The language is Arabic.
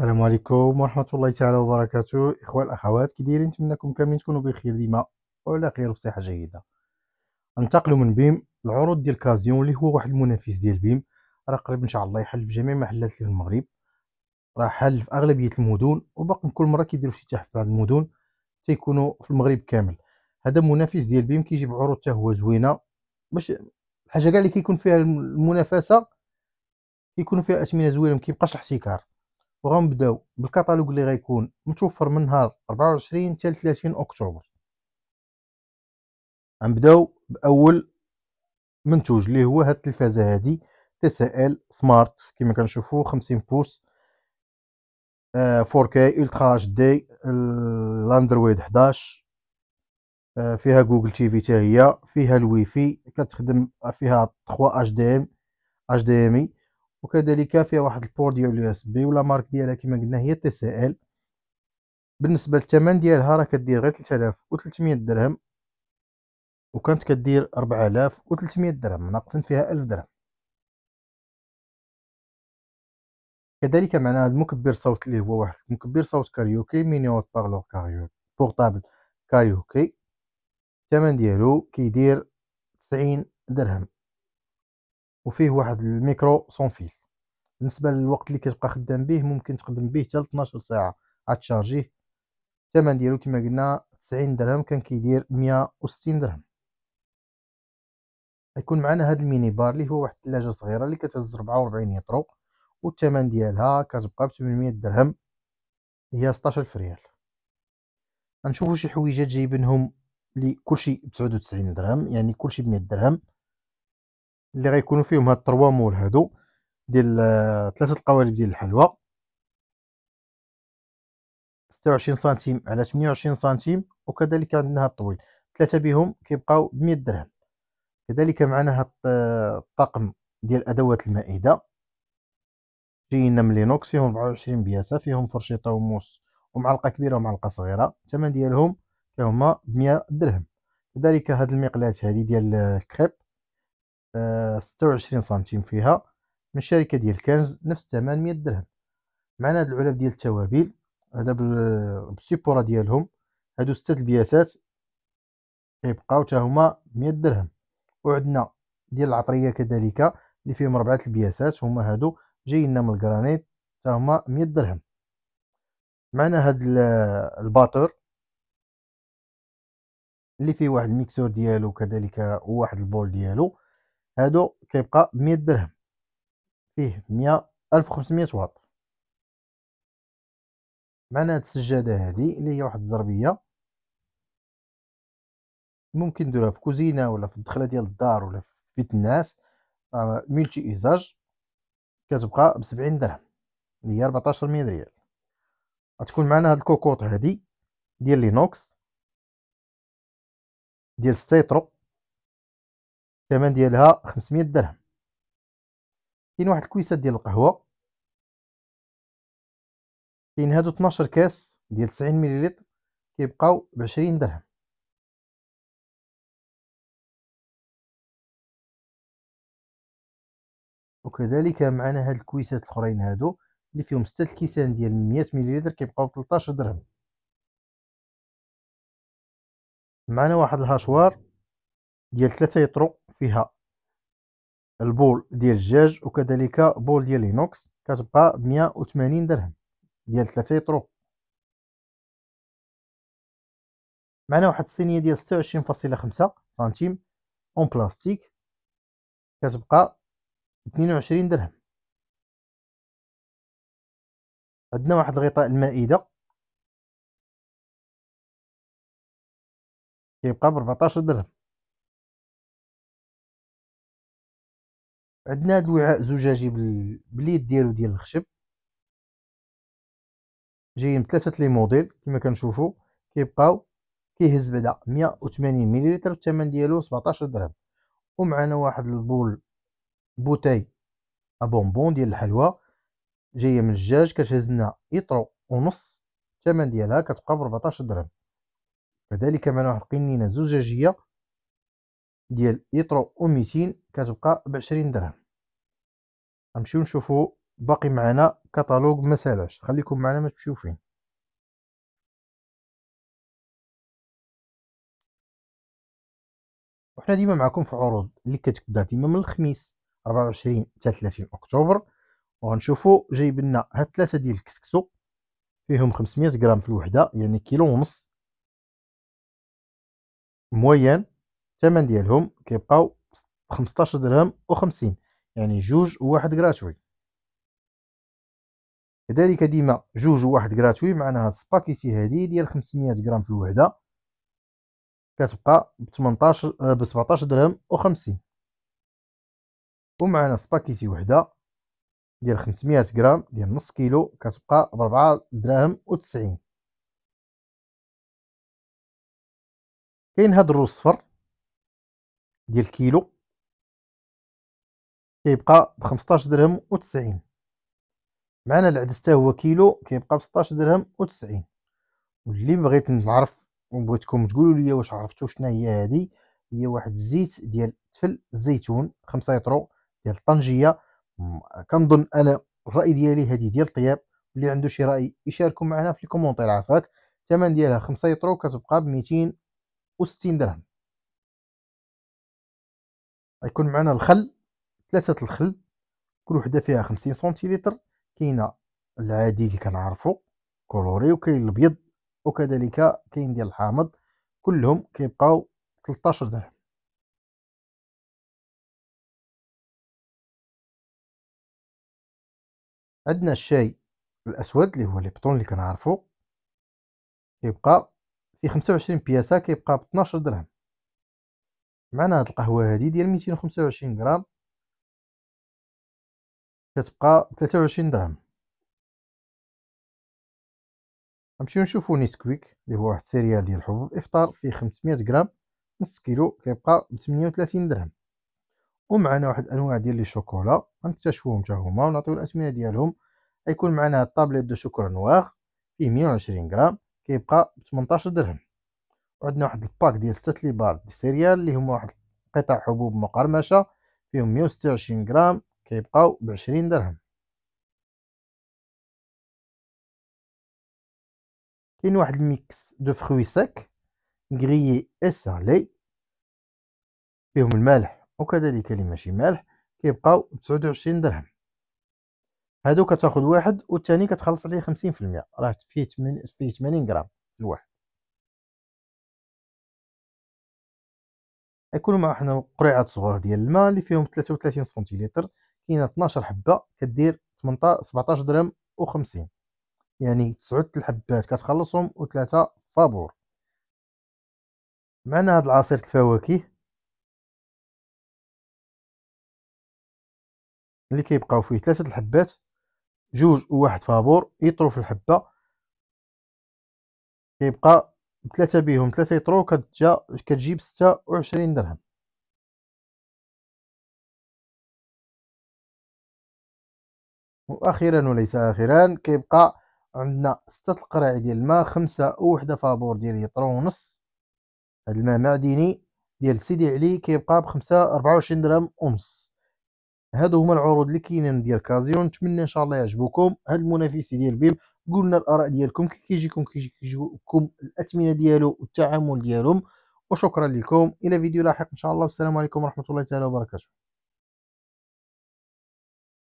السلام عليكم ورحمة الله تعالى وبركاته إخوة الأخوات كي دايرين نتمنىكم كاملين تكونوا بخير ديما وعلى خير وصحة جيدة ننتقلوا من بيم العروض ديال كازيون اللي هو واحد المنافس ديال بيم راه قريب إن شاء الله يحل في جميع محلات في المغرب راه حل في أغلبية المدن وباقي كل مرة كيديروا افتتاح في بعض المدن تيكونوا في المغرب كامل هذا منافس ديال بيم كيجي بعروض حتى هو زوينة باش الحاجة كاع اللي كيكون فيها المنافسة كيكون فيها أثمنة زوينة مكيبقاش الاحتكار وغنبداو بالكتالوج اللي غيكون متوفر من نهار 24 حتى 30 اكتوبر غنبداو باول منتوج اللي هو هاد التلفازه هادي تي اس ال سمارت كما كنشوفو 50 بوص 4K آه، الترا اتش دي الاندرويد 11 آه، فيها جوجل تي في حتى هي فيها فاي كتخدم فيها 3 اتش دي ام اتش دي ام اي وكذلك فيها واحد البور ديال اليو اس بي ولا مارك ديالها كما قلنا هي تي سي ال بالنسبه للثمن ديالها راه كدير غير 3300 درهم وكانت كدير 4300 درهم ناقص فيها 1000 درهم كذلك معنا هذا المكبر صوت اللي هو واحد مكبر صوت كاريوكي ميني اوت بارلور كاريوكي بورطابل كاريوكي الثمن ديالو كيدير 90 درهم وفيه واحد الميكرو سون فيل بالنسبه للوقت اللي كتبقى خدام به ممكن تخدم به حتى 12 ساعه عاد تشارجيه الثمن ديالو كما قلنا 90 درهم كان كيدير 160 درهم غيكون معنا هاد الميني بار اللي هو واحد الثلاجه صغيره اللي كتهز 44 يطرو والثمن ديالها كتبقى ب 800 درهم هي ألف ريال غنشوفو شي حويجات جايبينهم لكلشي ب 99 درهم يعني كلشي ب 100 درهم اللي غيكونوا فيهم هاد طروا مول هادو ديال ثلاثه آه، القوالب ديال الحلوى 26 سنتيم على 28 سنتيم وكذلك عندنا هاد الطويل ثلاثه بهم كيبقاو ب درهم كذلك معنا هاد آه، الطاقم ديال ادوات المائده جينا من لينوكس فيهم 24 بياسه فيهم فرشيطه وموس ومعلقه كبيره ومعلقه صغيره الثمن ديالهم هما ب 100 درهم كذلك هاد المقلاة هادي ديال آه، الكريب ستة وعشرين سنتيم فيها من شركة ديال كنز نفس الثمن مية درهم معنا هاد العلب ديال التوابل هذا بالسيبورا ديالهم هادو ستة البياسات كيبقاو تا هما مية درهم وعندنا ديال العطرية كذلك اللي فيهم ربعة البياسات هما هادو جايين من الجرانيت تا هما مية درهم معنا هاد الباطور اللي فيه واحد الميكسور ديالو كذلك وواحد البول ديالو هادو كيبقى 100 درهم فيه 100 1500 واط معنا هاد السجاده هادي اللي هي واحد الزربيه ممكن نديروها في كوزينه ولا في الدخله ديال الدار ولا في بيت الناس آه، ملتي ايزاج كتبقى ب 70 درهم اللي هي 1400 ريال غتكون معنا هاد الكوكوط هادي ديال لينوكس ديال ستيترو الثمن ديالها 500 درهم كاين واحد الكويسه ديال القهوه كاين هادو 12 كاس ديال 90 مليلتر كيبقاو ب 20 درهم وكذلك معنا هاد الكويسات الاخرين هادو اللي فيهم 6 الكيسان ديال 100 مليلتر كيبقاو 13 درهم معنا واحد الهاشوار ديال 3 يطرو فيها البول ديال الجاج وكذلك بول ديال لينوكس كتبقى ب 180 درهم ديال ثلاثة يطرو معنا واحد الصينيه ديال ستة وعشرين فاصلة خمسة سنتيم اون بلاستيك كتبقى وعشرين درهم عندنا واحد الغطاء المائده كيبقى ب درهم عندنا هاد الوعاء زجاجي باليد ديالو ديال الخشب جايين بثلاثه لي موديل كما كنشوفوا كيبقاو كيهز بعدا 180 مليلتر الثمن ديالو 17 درهم ومعنا واحد البول بوتاي ابونبون ديال الحلوى جايه من الجاج كتهز لنا اطرو ونص الثمن ديالها كتبقى ب 14 درهم كذلك معنا واحد القنينه زجاجيه ديال ايترو او ميتين كتبقى بعشرين درهم غنمشيو نشوفو باقي معنا كتالوج ما سالاش خليكم معنا ما تمشيو فين وحنا ديما معكم في عروض اللي كتبدا ديما من الخميس 24 حتى 30 اكتوبر وغنشوفو جايب لنا هاد ثلاثه ديال الكسكسو فيهم 500 غرام في الوحده يعني كيلو ونص موين الثمن ديالهم كيبقاو 15 درهم و50 يعني جوج وواحد غراتوي كذلك ديما جوج وواحد غراتوي معناها هاد السباكيتي هادي ديال 500 غرام في الوحده كتبقى ب 18 ب 17 درهم و50 ومعنا سباكيتي وحده ديال 500 غرام ديال نص كيلو كتبقى ب 4 دراهم و90 كاين هاد الروز صفر ديال الكيلو كيبقى ب 15 درهم و90 معنا العدس حتى هو كيلو كيبقى ب 16 درهم و90 واللي بغيت نعرف وبغيتكم تقولوا لي واش عرفتوا شنو هي هذه هي واحد الزيت ديال تفل الزيتون 5 يطرو ديال طنجيه كنظن انا الراي ديالي هذه ديال الطياب اللي عنده شي راي يشاركوا معنا في الكومونتير عافاك الثمن ديالها 5 يطرو كتبقى ب 260 درهم غيكون معنا الخل ثلاثة الخل كل وحدة فيها خمسين سنتيلتر كاينة العادي اللي كنعرفو كولوري وكاين الابيض وكذلك كاين ديال الحامض كلهم كيبقاو 13 درهم عندنا الشاي الاسود اللي هو ليبتون اللي كنعرفو كيبقى في 25 بياسه كيبقى ب 12 درهم معنا هاد القهوه هادي ديال ميتين وخمسة وعشرين غرام كتبقى تلاتة وعشرين درهم غنمشيو نشوفو نيسكويك اللي هو واحد السيريال ديال حبوب الافطار فيه خمسمية غرام نص كيلو كيبقى ب وتلاتين درهم ومعنا واحد الانواع ديال لي شوكولا غنكتشفوهم تاهوما هما ونعطيو الاثمنه ديالهم غيكون معنا الطابليت دو شوكولا نواغ فيه مية وعشرين غرام كيبقى ب درهم عندنا واحد الباك ديال 6 ليبار دي سيريال اللي هما واحد قطع حبوب مقرمشه فيهم 126 غرام كيبقاو ب 20 درهم كاين واحد الميكس دو فروي سيك غريي اسالي سالي فيهم الملح وكذلك اللي ماشي مالح كيبقاو ب 29 درهم هادو كتاخد واحد والثاني كتخلص عليه 50% راه فيه 80 فيه 80 غرام الواحد يكون معنا قريعات صغار ديال الماء اللي فيهم 33 سنتيلتر كاينه 12 حبه كدير 18 17 درهم و50 يعني 9 الحبات كتخلصهم و3 فابور معنا هذا العصير الفواكه اللي كيبقاو فيه 3 الحبات جوج وواحد فابور يطرو في الحبه كيبقى ثلاثة بيهم ثلاثة يطرو كتجا كتجيب ستة وعشرين درهم واخيرا وليس اخيرا كيبقى عندنا ستة القراع ديال الماء خمسة وحدة فابور ديال يطرو ونص هاد الماء معدني ديال سيدي علي كيبقى بخمسة ربعة وعشرين درهم ونص هادو هما العروض اللي كاينين ديال كازيون نتمنى ان شاء الله يعجبوكم هاد المنافسي ديال بيم قلنا الاراء ديالكم كي كيجيكم كيجيكم الاثمنه ديالو والتعامل ديالهم وشكرا لكم الى فيديو لاحق ان شاء الله والسلام عليكم ورحمه الله تعالى وبركاته